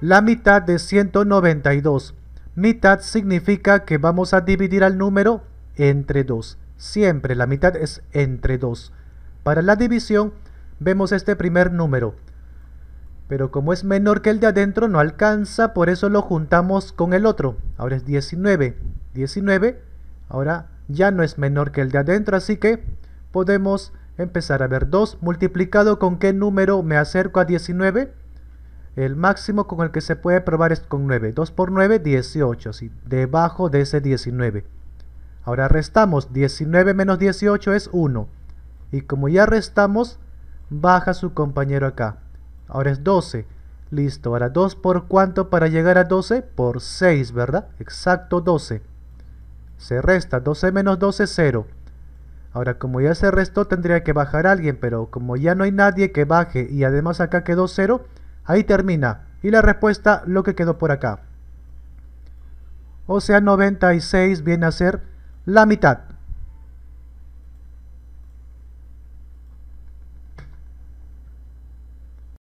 la mitad de 192. Mitad significa que vamos a dividir al número entre 2. Siempre la mitad es entre 2. Para la división vemos este primer número. Pero como es menor que el de adentro no alcanza, por eso lo juntamos con el otro. Ahora es 19. 19 ahora ya no es menor que el de adentro, así que podemos empezar a ver 2 multiplicado con qué número me acerco a 19. El máximo con el que se puede probar es con 9. 2 por 9, 18. Debajo de ese 19. Ahora restamos. 19 menos 18 es 1. Y como ya restamos, baja su compañero acá. Ahora es 12. Listo. Ahora 2 por cuánto para llegar a 12? Por 6, ¿verdad? Exacto 12. Se resta. 12 menos 12 es 0. Ahora, como ya se restó, tendría que bajar alguien, pero como ya no hay nadie que baje y además acá quedó 0, Ahí termina. Y la respuesta, lo que quedó por acá. O sea, 96 viene a ser la mitad.